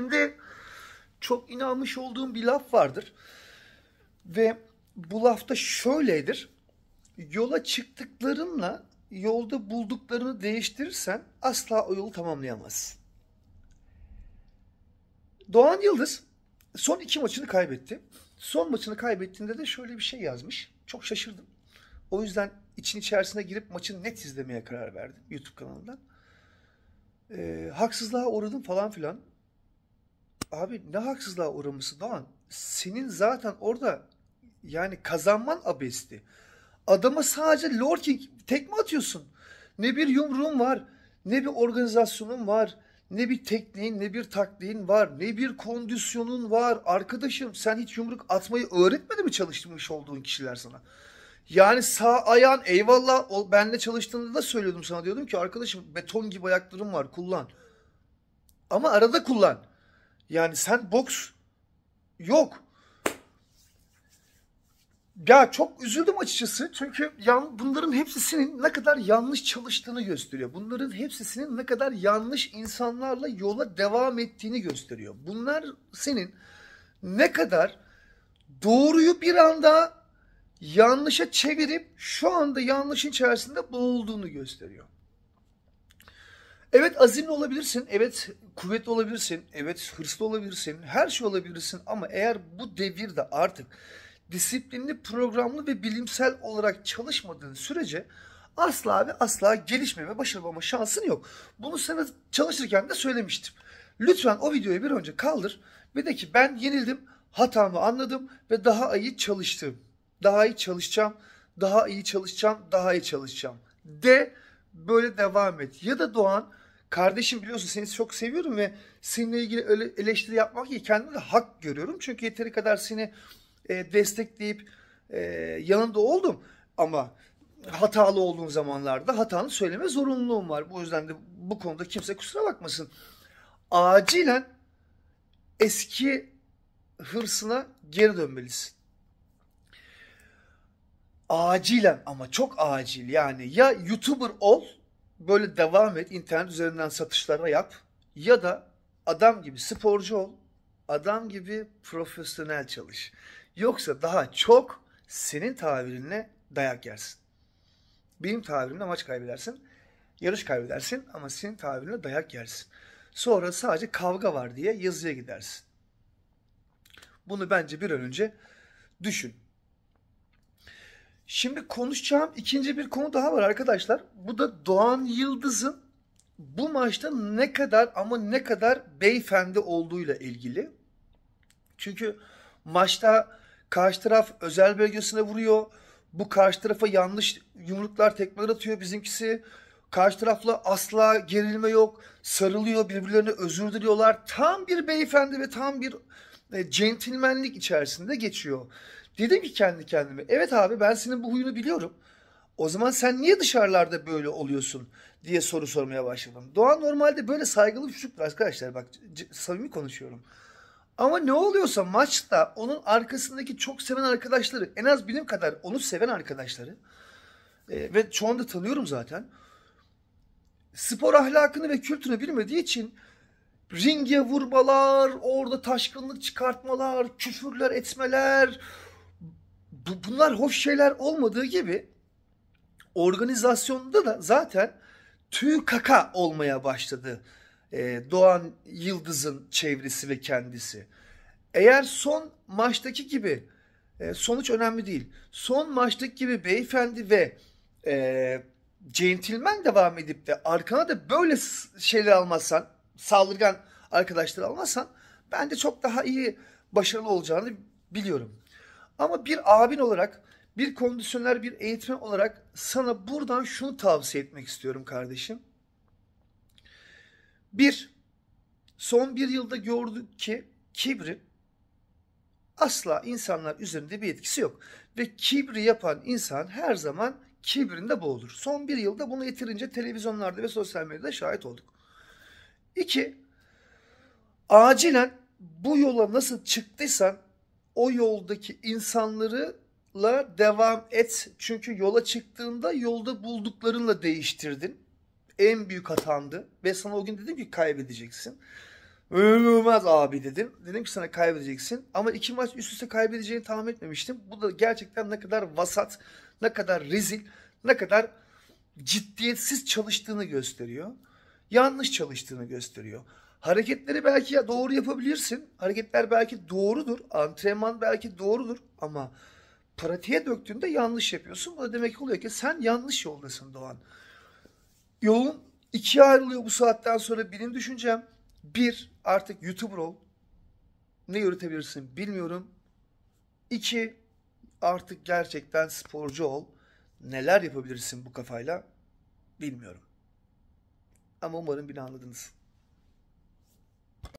Şimdi çok inanmış olduğum bir laf vardır. Ve bu lafta şöyledir. Yola çıktıklarınla yolda bulduklarını değiştirirsen asla o yolu tamamlayamazsın. Doğan Yıldız son iki maçını kaybetti. Son maçını kaybettiğinde de şöyle bir şey yazmış. Çok şaşırdım. O yüzden için içerisine girip maçı net izlemeye karar verdim YouTube kanalından. E, haksızlığa uğradım falan filan. Abi ne haksızlığa uğramışsın Doğan. Senin zaten orada yani kazanman abesti. Adama sadece lorking tekme atıyorsun. Ne bir yumruğun var, ne bir organizasyonun var, ne bir tekniğin, ne bir takliğin var, ne bir kondisyonun var. Arkadaşım sen hiç yumruk atmayı öğretmedi mi çalıştırmış olduğun kişiler sana? Yani sağ ayağın eyvallah o benle çalıştığında da söylüyordum sana diyordum ki arkadaşım beton gibi ayaklarım var kullan. Ama arada kullan. Yani sen boks yok. Ya çok üzüldüm açıkçası çünkü yan, bunların hepsinin ne kadar yanlış çalıştığını gösteriyor. Bunların hepsinin ne kadar yanlış insanlarla yola devam ettiğini gösteriyor. Bunlar senin ne kadar doğruyu bir anda yanlışa çevirip şu anda yanlışın içerisinde boğulduğunu gösteriyor. Evet azimli olabilirsin, evet kuvvetli olabilirsin, evet hırslı olabilirsin, her şey olabilirsin ama eğer bu devirde artık disiplinli, programlı ve bilimsel olarak çalışmadığın sürece asla ve asla gelişme ve başarılama şansın yok. Bunu sana çalışırken de söylemiştim. Lütfen o videoyu bir önce kaldır ve de ki ben yenildim, hatamı anladım ve daha iyi çalıştım. Daha iyi çalışacağım, daha iyi çalışacağım, daha iyi çalışacağım. De böyle devam et. Ya da Doğan kardeşim biliyorsun seni çok seviyorum ve seninle ilgili öyle eleştiri yapmak iyi kendime de hak görüyorum. Çünkü yeteri kadar seni e, destekleyip e, yanında oldum ama hatalı olduğun zamanlarda hatanı söyleme zorunluluğum var. Bu yüzden de bu konuda kimse kusura bakmasın. Acilen eski hırsına geri dönmelisin. Acilen ama çok acil yani ya YouTuber ol böyle devam et, internet üzerinden satışlara yap ya da adam gibi sporcu ol, adam gibi profesyonel çalış. Yoksa daha çok senin tabirinle dayak yersin. Benim tabirimle maç kaybedersin, yarış kaybedersin ama senin tabirinle dayak yersin. Sonra sadece kavga var diye yazıya gidersin. Bunu bence bir an önce düşün. Şimdi konuşacağım ikinci bir konu daha var arkadaşlar. Bu da Doğan Yıldız'ın bu maçta ne kadar ama ne kadar beyefendi olduğuyla ilgili. Çünkü maçta karşı taraf özel bölgesine vuruyor. Bu karşı tarafa yanlış yumruklar, tekmeler atıyor bizimkisi. Karşı tarafla asla gerilme yok. Sarılıyor, birbirlerine özür diliyorlar. Tam bir beyefendi ve tam bir e, centilmenlik içerisinde geçiyor. Dedim ki kendi kendime evet abi ben senin bu huyunu biliyorum. O zaman sen niye dışarılarda böyle oluyorsun diye soru sormaya başladım. Doğa normalde böyle saygılı bir çocuktur arkadaşlar bak samimi konuşuyorum. Ama ne oluyorsa maçta onun arkasındaki çok seven arkadaşları en az benim kadar onu seven arkadaşları e, ve çoğunu tanıyorum zaten. Spor ahlakını ve kültürünü bilmediği için ringe vurmalar, orada taşkınlık çıkartmalar, küfürler etmeler, bu, bunlar hoş şeyler olmadığı gibi organizasyonda da zaten tüy kaka olmaya başladı. Ee, Doğan Yıldız'ın çevresi ve kendisi. Eğer son maçtaki gibi e, sonuç önemli değil. Son maçtaki gibi beyefendi ve e, centilmen devam edip de arkana da böyle şeyler almazsan, saldırgan arkadaşları almazsan de çok daha iyi başarılı olacağını biliyorum. Ama bir abin olarak, bir kondisyoner, bir eğitmen olarak sana buradan şunu tavsiye etmek istiyorum kardeşim. Bir, son bir yılda gördük ki kibri asla insanlar üzerinde bir etkisi yok. Ve kibri yapan insan her zaman kibrinde boğulur. Son bir yılda bunu yeterince televizyonlarda ve sosyal medyada şahit olduk. İki, acilen bu yola nasıl çıktıysan o yoldaki insanlarla devam et. Çünkü yola çıktığında yolda bulduklarınla değiştirdin. En büyük hatandı. Ve sana o gün dedim ki kaybedeceksin. Ölmez abi dedim. Dedim ki sana kaybedeceksin. Ama iki maç üst üste kaybedeceğini tahmin etmemiştim. Bu da gerçekten ne kadar vasat, ne kadar rezil, ne kadar ciddiyetsiz çalıştığını gösteriyor yanlış çalıştığını gösteriyor. Hareketleri belki ya doğru yapabilirsin. Hareketler belki doğrudur. Antrenman belki doğrudur ama pratiğe döktüğünde yanlış yapıyorsun. Bu da demek oluyor ki sen yanlış yoldasın Doğan. Yolun ikiye ayrılıyor bu saatten sonra benim düşüncem. Bir, artık YouTuber ol. Ne yürütebilirsin bilmiyorum. İki, artık gerçekten sporcu ol. Neler yapabilirsin bu kafayla bilmiyorum. Ama umarım beni anladınız.